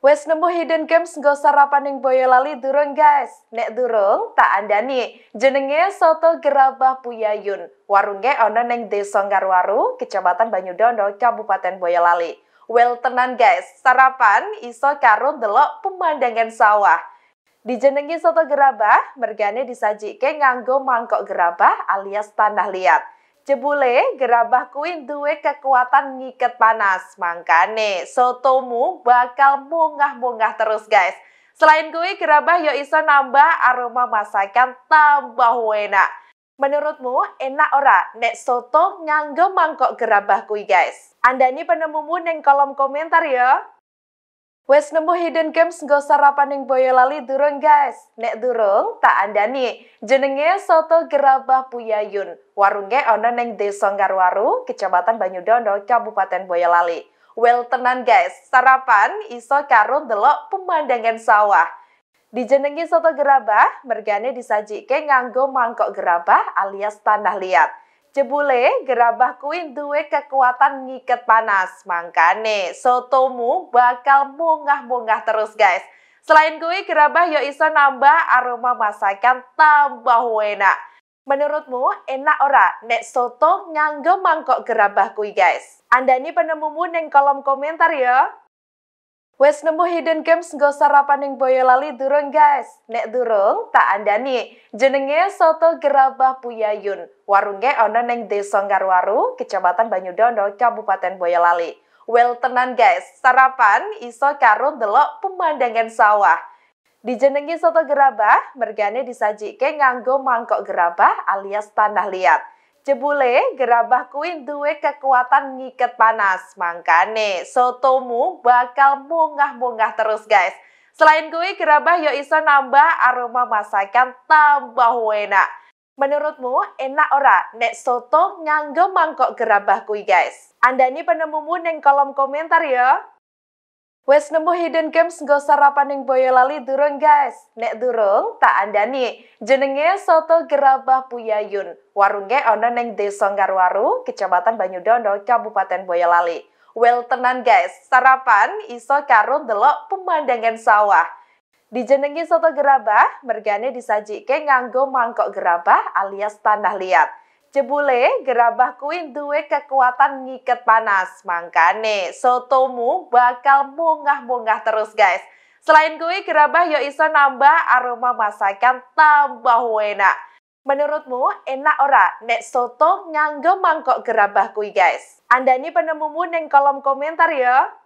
Wes nemu hidden games nggo sarapan ning Boyolali durung guys? Nek durung, tak anda nih. Jenenge Soto Gerabah Puyayun. Warunge ana ning Desa Garwaru, Kecamatan Banyudono, Kabupaten Boyolali. Well tenan guys, sarapan iso karo delok pemandangan sawah. Di Dijenengi soto gerabah, mergane disajike nganggo mangkok gerabah alias tanah liat. Jebule gerabah kuwi duwe kekuatan ngiket panas. Mangkane sotomu bakal munggah-munggah terus guys. Selain kuwi gerabah yo iso nambah aroma masakan tambah enak. Menurutmu enak ora nek soto nganggo mangkok gerabah kuwi guys? Andani penemu neng kolom komentar ya. Wes nemu hidden games nggo sarapan ning Boyolali durung guys? Nek durung, tak andani. Jenenge Soto Gerabah Puyayun. Warunge ana ning Desa Garwaru, Kecamatan Banyudono, Kabupaten Boyolali. Well tenan guys, sarapan iso karo delok pemandangan sawah. Dijenengi soto gerabah, mergane disajike nganggo mangkok gerabah alias tanah liat. Jebule gerabah kuin duwe kekuatan ngiket panas. Mangkane sotomu bakal mungah-mungah terus, guys. Selain kui gerabah yo iso nambah aroma masakan tambah enak. Menurutmu enak ora nek soto nganggo mangkok gerabah kui, guys? Anda ini penemumu neng kolom komentar ya. Wes nemu hidden games nggak sarapan yang Boyolali durung guys? Nek durung, tak anda nih. Jenenge Soto Gerabah Puyayun. Warungnya ono neng Desa Ngarwaru, Kecamatan Banyudono, Kabupaten Boyolali. Well tenan guys, sarapan iso karo delok pemandangan sawah. Di Dijenengi soto gerabah, mergane disajike nganggo mangkok gerabah alias tanah liat. Jebule gerabah kuwi duwe kekuatan ngiket panas. Mangkane sotomu bakal munggah-munggah terus guys. Selain kuwi gerabah yo iso nambah aroma masakan tambah enak. Menurutmu enak ora nek soto nganggo mangkok gerabah kuwi guys? Andani penemumu neng kolom komentar ya. Wes nemu Hidden Games nggo sarapan ning Boyolali durung guys? Nek durung, tak andani. Jenenge Soto Gerabah Puyayun. Warunge ana ning Desa Ngarwaru, Kecamatan Banyudono, Kabupaten Boyolali. Well tenan guys, sarapan iso karo delok pemandangan sawah. Dijenengi soto gerabah, mergane disajike nganggo mangkok gerabah alias tanah liat. Jebule gerabah kuin duwe kekuatan ngiket panas. Mangkane sotomu bakal mungah-mungah terus guys. Selain kui gerabah yo iso nambah aroma masakan tambah enak. Menurutmu enak ora nek soto nganggo mangkok gerabah kui, guys? Anda ini penemu neng kolom komentar ya.